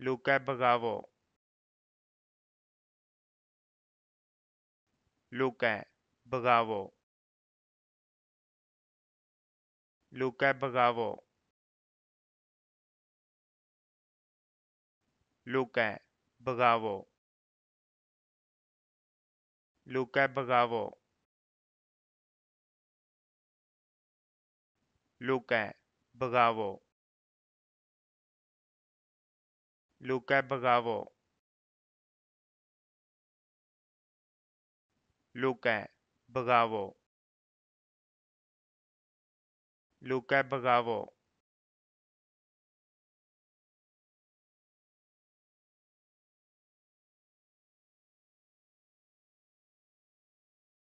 Luca Bravo. Luca Bravo. Luca Bravo. Luca Bravo. Luca Bravo. Luca Bravo. Luca Bravo Luca Bravo Luca Bravo